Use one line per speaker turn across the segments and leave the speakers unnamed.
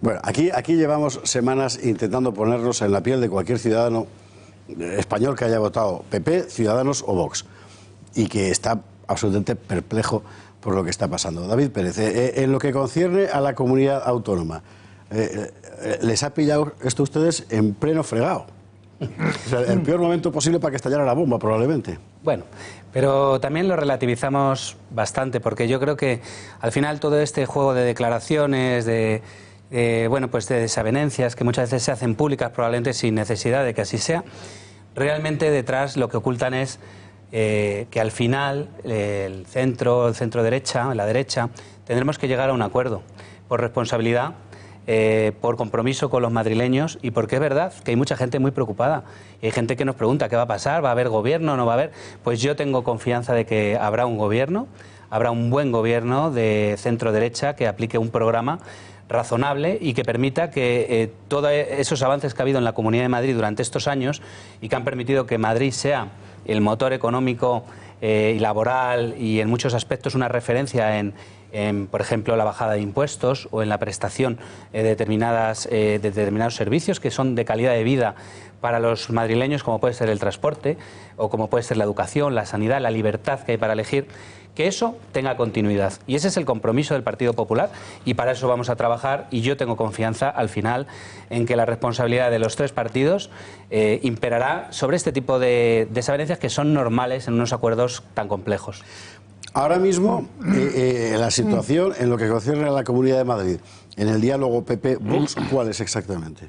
Bueno, aquí, aquí llevamos semanas intentando ponernos en la piel de cualquier ciudadano eh, español que haya votado PP, Ciudadanos o Vox y que está absolutamente perplejo por lo que está pasando. David Pérez, eh, eh, en lo que concierne a la comunidad autónoma, les ha pillado esto a ustedes en pleno fregado. el peor momento posible para que estallara la bomba, probablemente.
Bueno, pero también lo relativizamos bastante, porque yo creo que al final todo este juego de declaraciones, de eh, bueno, pues de desavenencias que muchas veces se hacen públicas, probablemente sin necesidad de que así sea, realmente detrás lo que ocultan es eh, que al final eh, el centro, el centro derecha, la derecha, tendremos que llegar a un acuerdo por responsabilidad. por compromiso con los madrileños y porque es verdad que hay mucha gente muy preocupada. hay gente que nos pregunta qué va a pasar, va a haber gobierno, no va a haber. Pues yo tengo confianza de que habrá un gobierno, habrá un buen gobierno de centro derecha que aplique un programa razonable y que permita que eh, todos e, esos avances que ha habido en la Comunidad de Madrid durante estos años y que han permitido que Madrid sea el motor económico eh, y laboral y en muchos aspectos una referencia en, por ejemplo, la bajada de impuestos o en la prestación eh, de, determinadas, de determinados servicios que son de calidad de vida para los madrileños, como puede ser el transporte o como puede ser la educación, la sanidad, la libertad que hay para elegir que eso tenga continuidad. Y ese es el compromiso del Partido Popular y para eso vamos a trabajar y yo tengo confianza al final en que la responsabilidad de los tres partidos eh, imperará sobre este tipo de desavenencias que son normales en unos acuerdos tan complejos.
Ahora mismo, eh, eh, la situación en lo que concierne a la Comunidad de Madrid, en el diálogo PP-Vox, ¿cuál es exactamente?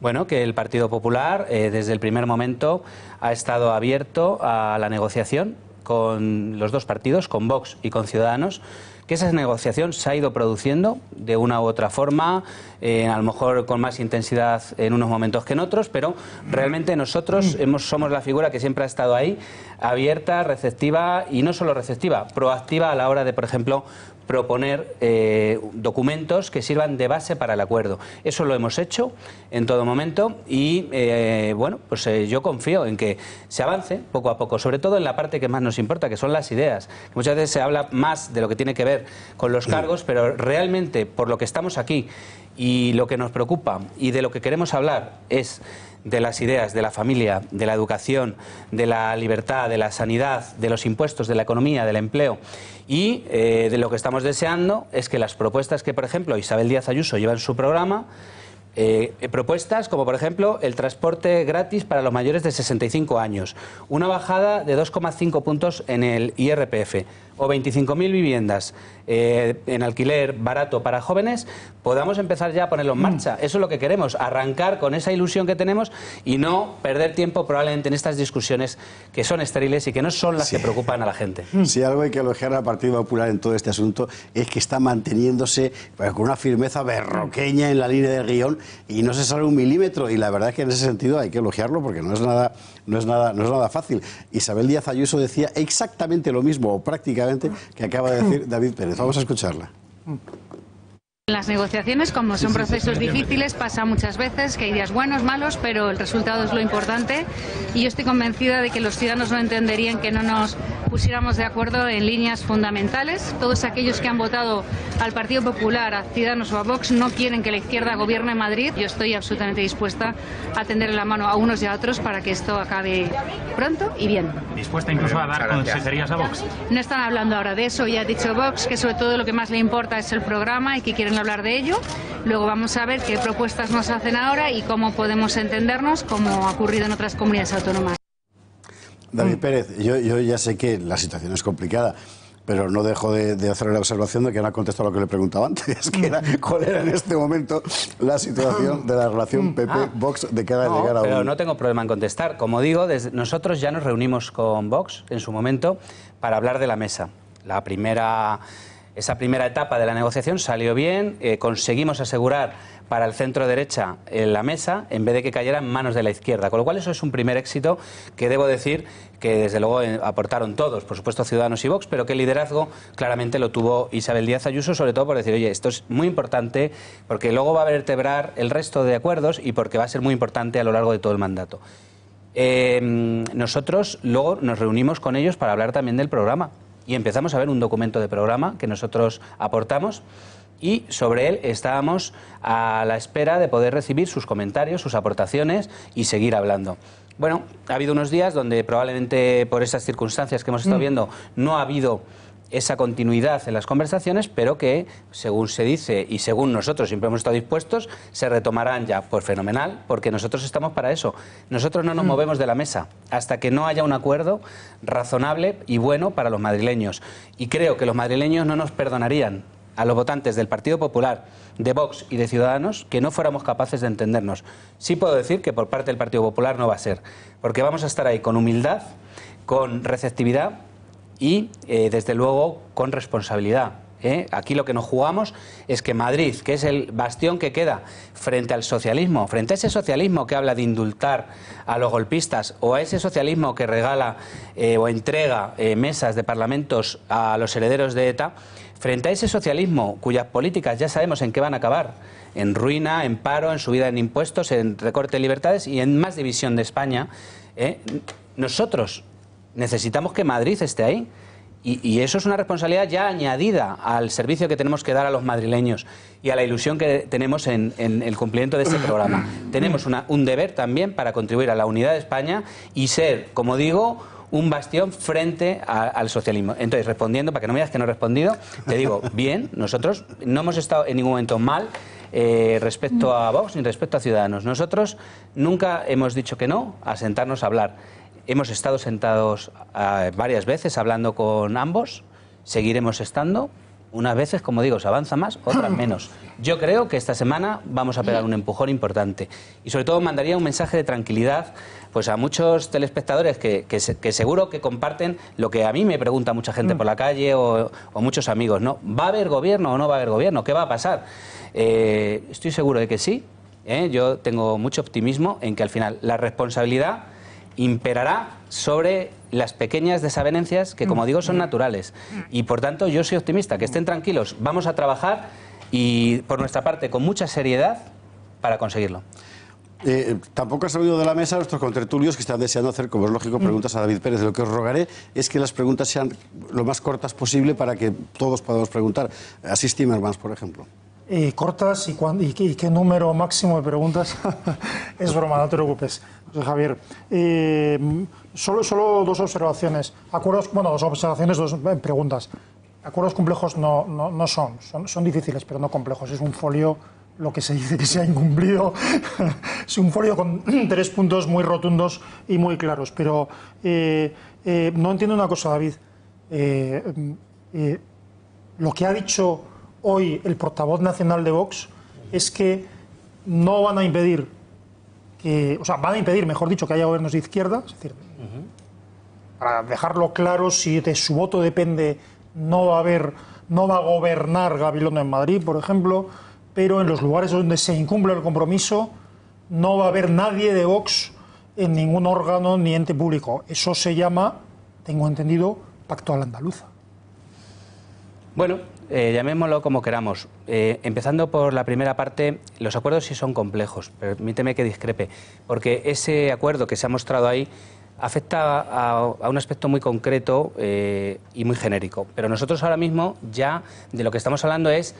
Bueno, que el Partido Popular desde el primer momento ha estado abierto a la negociación con los dos partidos, con Vox y con Ciudadanos, que esa negociación se ha ido produciendo de una u otra forma, eh, a lo mejor con más intensidad en unos momentos que en otros, pero realmente nosotros mm. somos la figura que siempre ha estado ahí, abierta, receptiva y no solo receptiva, proactiva a la hora de, por ejemplo, proponer eh, documentos que sirvan de base para el acuerdo. Eso lo hemos hecho en todo momento y, eh, bueno, pues eh, yo confío en que se avance poco a poco, sobre todo en la parte que más nos importa, que son las ideas. Muchas veces se habla más de lo que tiene que ver con los cargos, pero realmente por lo que estamos aquí y lo que nos preocupa y de lo que queremos hablar es de las ideas, de la familia, de la educación, de la libertad, de la sanidad, de los impuestos, de la economía, del empleo. Y eh, de lo que estamos deseando es que las propuestas que, por ejemplo, Isabel Díaz Ayuso lleva en su programa, eh, eh, propuestas como, por ejemplo, el transporte gratis para los mayores de 65 años, una bajada de 2,5 puntos en el IRPF, o 25.000 viviendas eh, en alquiler barato para jóvenes, podamos empezar ya a ponerlo en marcha. Mm. Eso es lo que queremos, arrancar con esa ilusión que tenemos y no perder tiempo probablemente en estas discusiones que son estériles y que no son las que preocupan a la gente.
Mm. Si algo hay que elogiar al Partido Popular en todo este asunto es que está manteniéndose pues, con una firmeza berroqueña en la línea del guión y no se sale un milímetro. Y la verdad es que en ese sentido hay que elogiarlo porque no es nada, no es nada, no es nada fácil. Isabel Díaz Ayuso decía exactamente lo mismo, o prácticamente que acaba de decir David Pérez. Vamos a escucharla. Mm.
Las negociaciones, como son procesos difíciles, pasa muchas veces que hay días buenos, malos, pero el resultado es lo importante. Y yo estoy convencida de que los ciudadanos no entenderían que no nos pusiéramos de acuerdo en líneas fundamentales. Todos aquellos que han votado al Partido Popular, a Ciudadanos o a Vox no quieren que la izquierda gobierne Madrid. Yo estoy absolutamente dispuesta a tenderle la mano a unos y a otros para que esto acabe pronto y bien. ¿Dispuesta incluso a dar consejerías a Vox? No están hablando ahora de eso. Ya ha dicho Vox que sobre todo lo que más le importa es el programa y que quieren hablar de ello. Luego vamos a ver qué propuestas nos hacen ahora y cómo podemos entendernos, como ha ocurrido en otras comunidades autónomas.
David mm. Pérez, yo, ya sé que la situación es complicada pero no dejo de, hacer la observación de que no ha contestado lo que le preguntaba antes, que era mm. cuál era en este momento la situación de la relación mm. PP-Vox ah. de cara a no, llegar a no
tengo problema en contestar. Como digo, nosotros ya nos reunimos con Vox en su momento para hablar de la mesa. La primera esa primera etapa de la negociación salió bien, eh, conseguimos asegurar para el centro derecha en eh, la mesa en vez de que cayera en manos de la izquierda. Con lo cual eso es un primer éxito que debo decir que desde luego eh, aportaron todos, por supuesto Ciudadanos y Vox, pero que el liderazgo claramente lo tuvo Isabel Díaz Ayuso, sobre todo por decir, oye, esto es muy importante porque luego va a vertebrar el resto de acuerdos y porque va a ser muy importante a lo largo de todo el mandato. nosotros luego nos reunimos con ellos para hablar también del programa y empezamos a ver un documento de programa que nosotros aportamos y sobre él estábamos a la espera de poder recibir sus comentarios, sus aportaciones y seguir hablando. Bueno, ha habido unos días donde probablemente por esas circunstancias que hemos estado mm. viendo no ha habido esa continuidad en las conversaciones, pero que, según se dice y según nosotros siempre hemos estado dispuestos, se retomarán ya. Pues fenomenal, porque nosotros estamos para eso. Nosotros no nos mm. movemos de la mesa hasta que no haya un acuerdo razonable y bueno para los madrileños. Y creo que los madrileños no nos perdonarían a los votantes del Partido Popular, de Vox y de Ciudadanos que no fuéramos capaces de entendernos. Sí puedo decir que por parte del Partido Popular no va a ser, porque vamos a estar ahí con humildad, con receptividad y, eh, desde luego, con responsabilidad. ¿eh? Aquí lo que nos jugamos es que Madrid, que es el bastión que queda frente al socialismo, frente a ese socialismo que habla de indultar a los golpistas o a ese socialismo que regala eh, o entrega mesas de parlamentos a los herederos de ETA, frente a ese socialismo cuyas políticas ya sabemos en qué van a acabar, en ruina, en paro, en subida en impuestos, en recorte de libertades y en más división de España, nosotros necesitamos que Madrid esté ahí. Y, eso es una responsabilidad ya añadida al servicio que tenemos que dar a los madrileños y a la ilusión que tenemos en, el cumplimiento de este programa. tenemos un deber también para contribuir a la unidad de España y ser, como digo, un bastión frente al socialismo. Entonces, respondiendo, para que no me digas que no he respondido, te digo, bien, nosotros no hemos estado en ningún momento mal. Eh, respecto a mm. Vox ni respecto a Ciudadanos. Nosotros nunca hemos dicho que no a sentarnos a hablar. Hemos estado sentados ah, varias veces hablando con ambos, seguiremos estando. Unas veces, como digo, se avanza más, otras menos. Yo creo que esta semana vamos a pegar un empujón importante. Y sobre todo mandaría un mensaje de tranquilidad pues a muchos telespectadores que, seguro que comparten lo que a mí me pregunta mucha gente mm. por la calle o, muchos amigos, ¿no? ¿Va a haber gobierno o no va a haber gobierno? ¿Qué va a pasar? Eh, estoy seguro de que sí. ¿eh? Yo tengo mucho optimismo en que al final la responsabilidad imperará sobre las pequeñas desavenencias que, como digo, son mm. naturales. Mm. Y por tanto, yo soy optimista, que estén tranquilos, vamos a trabajar y, por nuestra parte, con mucha seriedad para conseguirlo.
Eh, tampoco ha salido de la mesa nuestros contertulios que están deseando hacer, como es lógico, mm. preguntas a David Pérez. Lo que os rogaré es que las preguntas sean lo más cortas posible para que todos podamos preguntar. Así Timmermans, por ejemplo.
Eh, cortas y, qué, número máximo de preguntas. es broma, no te preocupes. Javier, eh, solo, solo dos observaciones. Acuerdos, bueno, dos observaciones, dos eh, preguntas. Acuerdos complejos no, son, son, difíciles, pero no complejos. Es un folio lo que se dice que se ha incumplido. es un folio con tres puntos muy rotundos y muy claros. Pero eh, no entiendo una cosa, David. lo que ha dicho hoy el portavoz nacional de Vox es que no van a impedir que, o sea, van a impedir, mejor dicho, que haya gobiernos de izquierda, es decir, para dejarlo claro, si de su voto depende, no va a haber, no va a gobernar Gabilondo en Madrid, por ejemplo, pero en los lugares donde se incumple el compromiso, no va a haber nadie de Vox en ningún órgano ni ente público. Eso se llama, tengo entendido, pacto a la andaluza.
Bueno, eh, llamémoslo como queramos. Eh, empezando por la primera parte, los acuerdos sí son complejos, permíteme que discrepe, porque ese acuerdo que se ha mostrado ahí afecta a, un aspecto muy concreto eh, y muy genérico. Pero nosotros ahora mismo ya de lo que estamos hablando es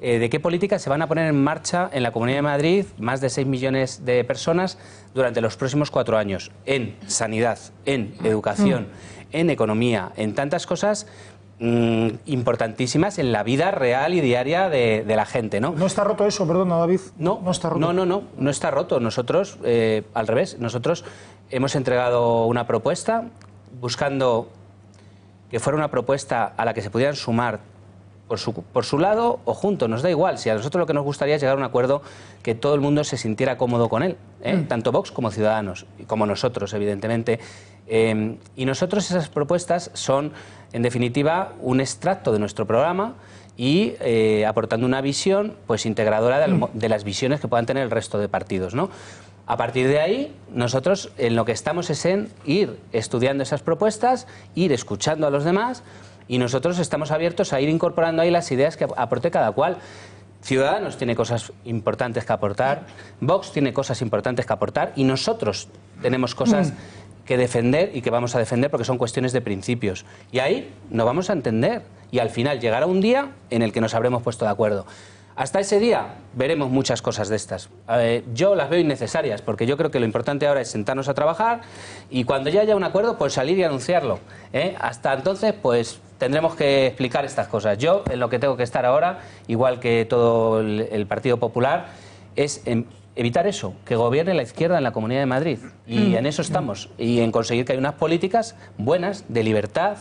de qué políticas se van a poner en marcha en la Comunidad de Madrid, más de 6 millones de personas, durante los próximos cuatro años, en sanidad, en mm. educación, mm. en economía, en tantas cosas Mm, importantísimas en la vida real y diaria de, la gente. ¿no? ¿No está roto eso, perdona,
David? No, no está roto. No,
no, no, no está roto. Nosotros, eh, al revés, nosotros hemos entregado una propuesta buscando que fuera una propuesta a la que se pudieran sumar por su, por su, lado o juntos, nos da igual. Si a nosotros lo que nos gustaría es llegar a un acuerdo que todo el mundo se sintiera cómodo con él, ¿eh? mm. tanto Vox como Ciudadanos, y como nosotros, evidentemente. Em, y nosotros esas propuestas son, en definitiva, un extracto de nuestro programa y eh, aportando una visión pues integradora de, las visiones que puedan tener el resto de partidos. ¿no? A partir de ahí, nosotros en lo que estamos es en ir estudiando esas propuestas, ir escuchando a los demás y nosotros estamos abiertos a ir incorporando ahí las ideas que aporte cada cual. Ciudadanos tiene cosas importantes que aportar, Vox tiene cosas importantes que aportar y nosotros tenemos cosas mm que defender y que vamos a defender porque son cuestiones de principios. Y ahí nos vamos a entender y al final llegará un día en el que nos habremos puesto de acuerdo. Hasta ese día veremos muchas cosas de estas. yo las veo innecesarias porque yo creo que lo importante ahora es sentarnos a trabajar y cuando ya haya un acuerdo, pues salir y anunciarlo. ¿eh? Hasta entonces, pues tendremos que explicar estas cosas. Yo en lo que tengo que estar ahora, igual que todo el, Partido Popular, es evitar eso, que gobierne la izquierda en la Comunidad de Madrid. Y mm. en eso estamos. Y en conseguir que haya unas políticas buenas, de libertad,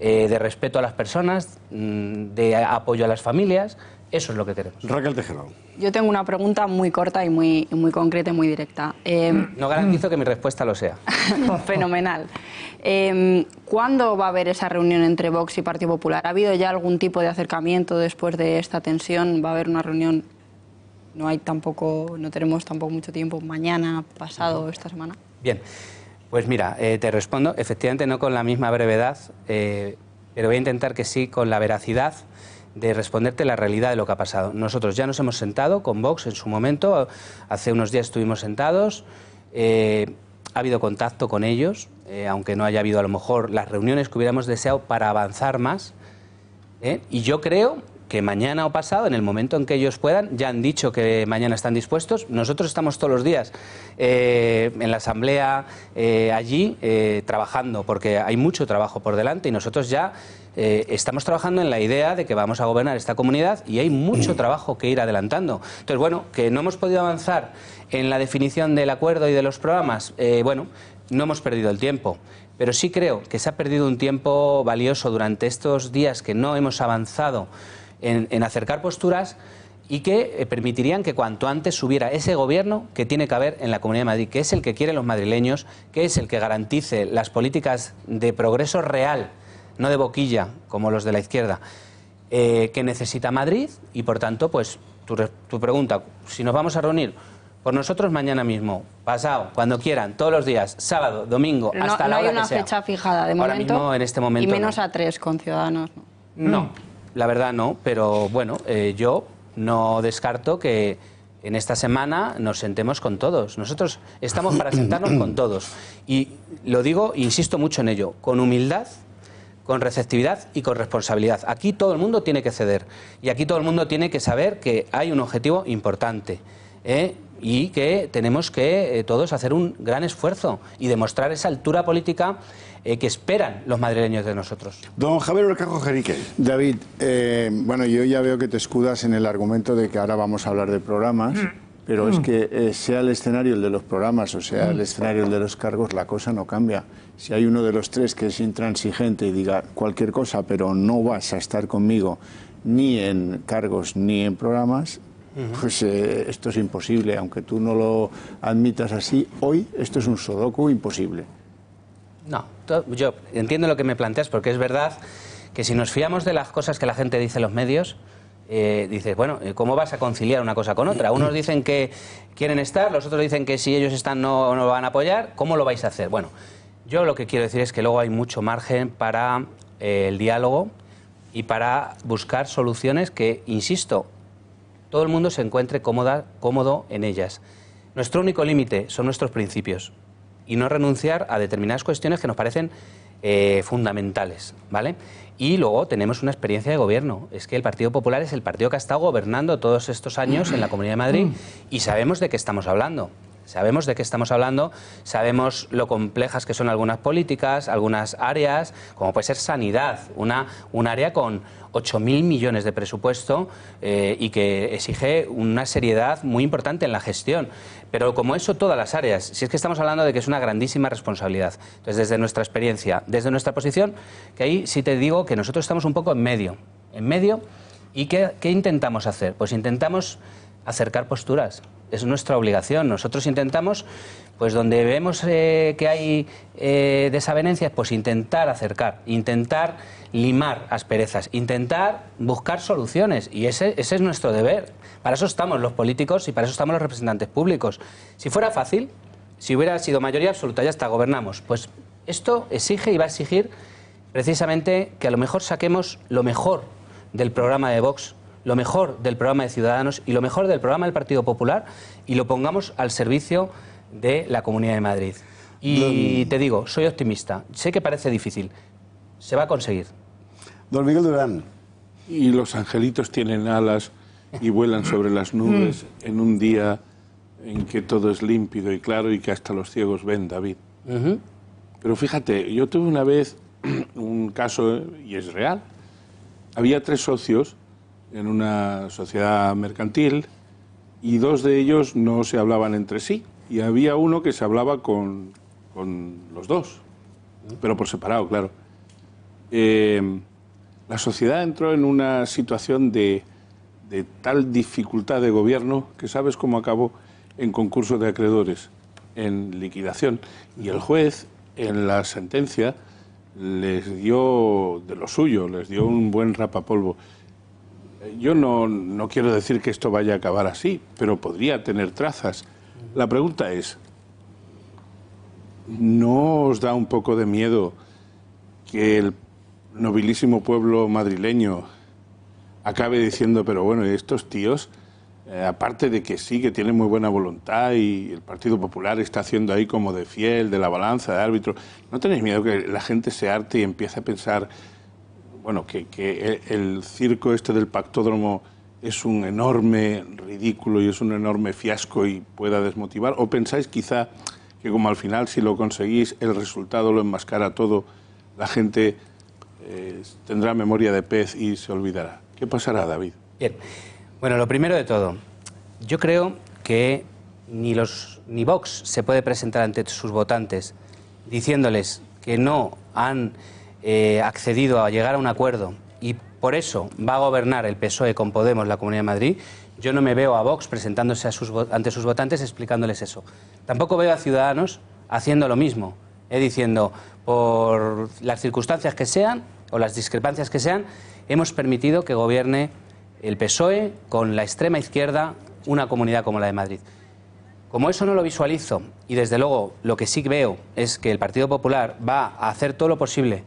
eh, de respeto a las personas, mm, de apoyo a las familias. Eso es lo que queremos. Raquel Tejero Yo tengo una pregunta muy corta y muy, muy concreta y muy directa. Em, no garantizo que mi respuesta lo sea. fenomenal. Em, ¿Cuándo va a haber esa reunión entre Vox y Partido Popular? ¿Ha habido ya algún tipo de acercamiento después de esta tensión? ¿Va a haber una reunión no hay tampoco, no tenemos tampoco mucho tiempo, mañana, pasado, esta semana. Bien, pues mira, eh, te respondo, efectivamente no con la misma brevedad, eh, pero voy a intentar que sí con la veracidad de responderte la realidad de lo que ha pasado. Nosotros ya nos hemos sentado con Vox en su momento, hace unos días estuvimos sentados, eh, ha habido contacto con ellos, aunque no haya habido a lo mejor las reuniones que hubiéramos deseado para avanzar más, y yo creo que mañana o pasado, en el momento en que ellos puedan, ya han dicho que mañana están dispuestos. Nosotros estamos todos los días eh, en la Asamblea, eh, allí, eh, trabajando, porque hay mucho trabajo por delante y nosotros ya estamos trabajando en la idea de que vamos a gobernar esta comunidad y hay mucho mm. trabajo que ir adelantando. Entonces, bueno, que no hemos podido avanzar en la definición del acuerdo y de los programas, bueno, no hemos perdido el tiempo. Pero sí creo que se ha perdido un tiempo valioso durante estos días que no hemos avanzado en, acercar posturas y que eh, permitirían que cuanto antes subiera ese gobierno que tiene que haber en la Comunidad de Madrid, que es el que quieren los madrileños, que es el que garantice las políticas de progreso real, no de boquilla, como los de la izquierda, eh, que necesita Madrid y, por tanto, pues tu, pregunta, si nos vamos a reunir por nosotros mañana mismo, pasado, cuando quieran, todos los días, sábado, domingo, hasta la hora que No hay una fecha fijada de Ahora momento. Mismo, en este momento. Y menos a tres con Ciudadanos. no. Mm la verdad no, pero bueno, eh, yo no descarto que en esta semana nos sentemos con todos. Nosotros estamos para sentarnos con todos. Y lo digo, insisto mucho en ello, con humildad, con receptividad y con responsabilidad. Aquí todo el mundo tiene que ceder y aquí todo el mundo tiene que saber que hay un objetivo importante. ¿eh? y que tenemos que eh, todos hacer un gran esfuerzo y demostrar esa altura política eh, que esperan los madrileños de nosotros.
Don Javier Orcajo Jerique. David, eh, bueno, yo ya veo que te escudas en el argumento de que ahora vamos a hablar de programas. Mm. Pero es mm. que eh, sea el escenario el de los programas o sea el mm. escenario el de los cargos, la cosa no cambia. Si hay uno de los tres que es intransigente y diga cualquier cosa, pero no vas a estar conmigo ni en cargos ni en programas, pues esto es imposible. Aunque tú no lo admitas así, hoy esto es un sodoku imposible.
No, yo entiendo lo que me planteas porque es verdad que si nos fiamos de las cosas que la gente dice en los medios, eh, dices, bueno, eh, ¿cómo vas a conciliar una cosa con otra? Unos dicen que quieren estar, los otros dicen que si ellos están no, lo van a apoyar, ¿cómo lo vais a hacer? Bueno, yo lo que quiero decir es que luego hay mucho margen para eh, el diálogo y para buscar soluciones que, insisto, todo el mundo se encuentre cómoda, cómodo en ellas. Nuestro único límite son nuestros principios y no renunciar a determinadas cuestiones que nos parecen eh, fundamentales, ¿vale? Y luego tenemos una experiencia de gobierno. Es que el Partido Popular es el partido que ha estado gobernando todos estos años en la Comunidad de Madrid y sabemos de qué estamos hablando. Sabemos de qué estamos hablando, sabemos lo complejas que son algunas políticas, algunas áreas, como puede ser sanidad, una, un área con 8.000 millones de presupuesto eh, y que exige una seriedad muy importante en la gestión. Pero como eso, todas las áreas. Si es que estamos hablando de que es una grandísima responsabilidad. Entonces, desde nuestra experiencia, desde nuestra posición, que ahí sí te digo que nosotros estamos un poco en medio. En medio. ¿Y qué intentamos hacer? Pues intentamos acercar posturas es nuestra obligación. Nosotros intentamos, pues donde vemos eh, que hay eh, desavenencias, pues intentar acercar, intentar limar asperezas, intentar buscar soluciones. Y ese, ese es nuestro deber. Para eso estamos los políticos y para eso estamos los representantes públicos. Si fuera fácil, si hubiera sido mayoría absoluta, ya está, gobernamos. Pues esto exige y va a exigir precisamente que a lo mejor saquemos lo mejor del programa de Vox lo mejor del programa de Ciudadanos y lo mejor del programa del Partido Popular y lo pongamos al servicio de la Comunidad de Madrid. Y te digo, soy optimista. Sé que parece difícil. Se va a conseguir.
Don Miguel
Durán. Y los angelitos tienen alas y vuelan sobre las mm. nubes en un día en que todo es límpido y claro y que hasta los ciegos ven, David. Pero fíjate, yo tuve una vez un caso, y es real, había tres socios en una sociedad mercantil y dos de ellos no se hablaban entre sí y había uno que se hablaba con, con los dos, pero por separado, claro. Eh, la sociedad entró en una situación de, de tal dificultad de gobierno que sabes cómo acabó en concurso de acreedores, en liquidación. Y el juez, en la sentencia, les dio de lo suyo, les dio un buen rapapolvo. Yo no, quiero decir que esto vaya a acabar así, pero podría tener trazas. La pregunta es, ¿no os da un poco de miedo que el nobilísimo pueblo madrileño acabe diciendo, pero bueno, estos tíos, eh, aparte de que sí, que tienen muy buena voluntad y el Partido Popular está haciendo ahí como de fiel, de la balanza, de árbitro, ¿no tenéis miedo que la gente se arte y empiece a pensar bueno, que, el circo este del pactódromo es un enorme ridículo y es un enorme fiasco y pueda desmotivar? ¿O pensáis quizá que como al final si lo conseguís el resultado lo enmascara todo, la gente eh, tendrá memoria de pez
y se olvidará? ¿Qué pasará, David? Bien. Bueno, lo primero de todo, yo creo que ni, los, ni Vox se puede presentar ante sus votantes diciéndoles que no han eh, accedido a llegar a un acuerdo y por eso va a gobernar el PSOE con Podemos la Comunidad de Madrid, yo no me veo a Vox presentándose sus, ante sus votantes explicándoles eso. Tampoco veo a Ciudadanos haciendo lo mismo, eh, diciendo, por las circunstancias que sean o las discrepancias que sean, hemos permitido que gobierne el PSOE con la extrema izquierda una comunidad como la de Madrid. Como eso no lo visualizo, y desde luego lo que sí veo es que el Partido Popular va a hacer todo lo posible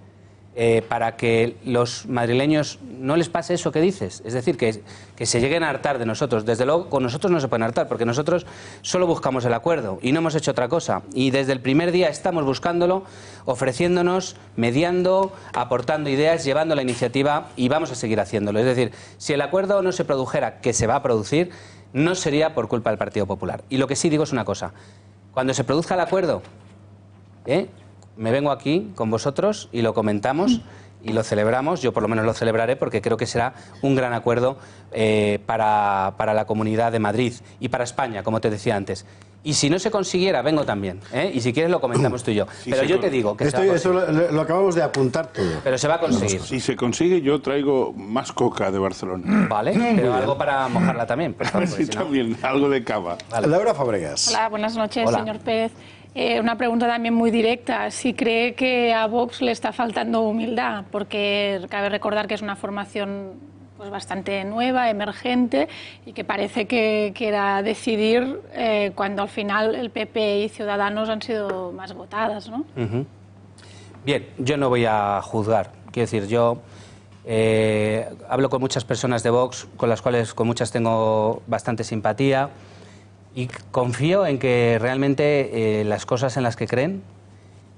eh, para que los madrileños no les pase eso que dices. Es decir, que, que se lleguen a hartar de nosotros. Desde luego, con nosotros no se pueden hartar, porque nosotros solo buscamos el acuerdo y no hemos hecho otra cosa. Y desde el primer día estamos buscándolo, ofreciéndonos, mediando, aportando ideas, llevando la iniciativa y vamos a seguir haciéndolo. Es decir, si el acuerdo no se produjera, que se va a producir, no sería por culpa del Partido Popular. Y lo que sí digo es una cosa. Cuando se produzca el acuerdo, ¿eh? me vengo aquí con vosotros y lo comentamos y lo celebramos, yo por lo menos lo celebraré porque creo que será un gran acuerdo eh, para, la comunidad de Madrid y para España, como te decía antes. Y si no se consiguiera, vengo también. ¿eh? Y si quieres lo comentamos tú y yo. Pero yo te digo que... se va a eso
lo, acabamos de apuntar todo.
Pero se va a conseguir. Si se consigue, yo traigo
más coca de Barcelona. Mm, vale, pero algo para mojarla también. Por favor, también, algo de
cava. Laura Fabregas.
Hola,
buenas noches, señor Pérez. Eh, una pregunta también muy directa, si cree que a Vox le está faltando humildad, porque cabe recordar que es una formación pues bastante nueva, emergente, y que parece que, quiera decidir eh, cuando al final el PP y Ciudadanos han sido más votadas. ¿no? Bien, yo no voy a juzgar. Quiero decir, yo eh, hablo con muchas personas de Vox, con las cuales con muchas tengo bastante simpatía. Y confío en que realmente eh, las cosas en las que creen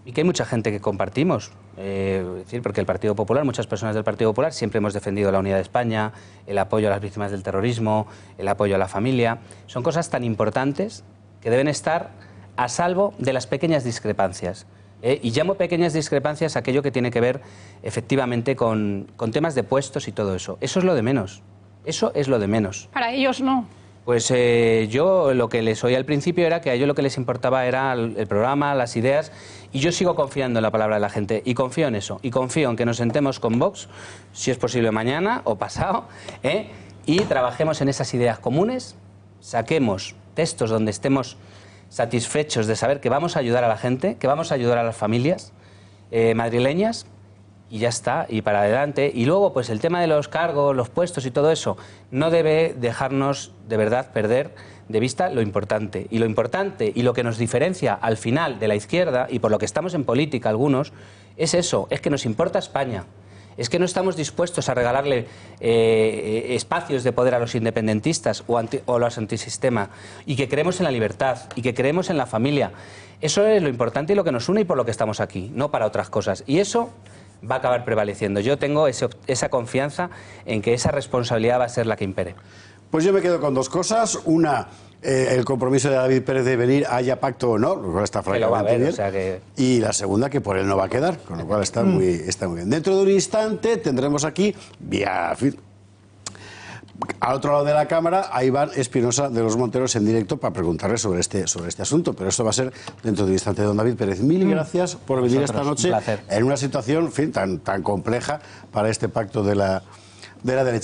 y que hay mucha gente que compartimos. Eh, decir, porque el Partido Popular, muchas personas del Partido Popular, siempre hemos defendido la unidad de España, el apoyo a las víctimas del terrorismo, el apoyo a la familia. Son cosas tan importantes que deben estar a salvo de las pequeñas discrepancias. Eh, y llamo pequeñas discrepancias aquello que tiene que ver efectivamente con temas de puestos y todo eso. Eso es lo de menos. Eso es lo de menos. Para ellos no. Pues eh, yo lo que les oía al principio era que a ellos lo que les importaba era el, programa, las ideas, y yo sigo confiando en la palabra de la gente, y confío en eso, y confío en que nos sentemos con Vox, si es posible mañana o pasado, ¿eh? y trabajemos en esas ideas comunes, saquemos textos donde estemos satisfechos de saber que vamos a ayudar a la gente, que vamos a ayudar a las familias eh, madrileñas, y ya está, y para adelante. Y luego, pues el tema de los cargos, los puestos y todo eso, no debe dejarnos de verdad perder de vista lo importante. Y lo importante y lo que nos diferencia al final de la izquierda, y por lo que estamos en política algunos, es eso, es que nos importa España. Es que no estamos dispuestos a regalarle eh, eh, espacios de poder a los independentistas o, o a los antisistema. Y que creemos en la libertad y que creemos en la familia. Eso es lo importante y lo que nos une y por lo que estamos aquí, no para otras cosas. Y eso va a acabar prevaleciendo. Yo tengo esa confianza en que esa responsabilidad va a ser la que impere.
Pues yo me quedo con dos cosas. Una, eh, el compromiso de David Pérez de venir, haya pacto o no, con esta frase o Y la segunda, que por él no va a quedar, con lo cual está muy, mm. está muy bien. Dentro de un instante tendremos aquí, vía al otro lado de la cámara a Iván Espinosa de los Monteros en directo para preguntarle sobre este, sobre este asunto. Pero eso va a ser dentro de un instante, don David Pérez. Mil mm. gracias
por venir esta noche
en una situación tan, tan compleja para este pacto de la, de la derecha.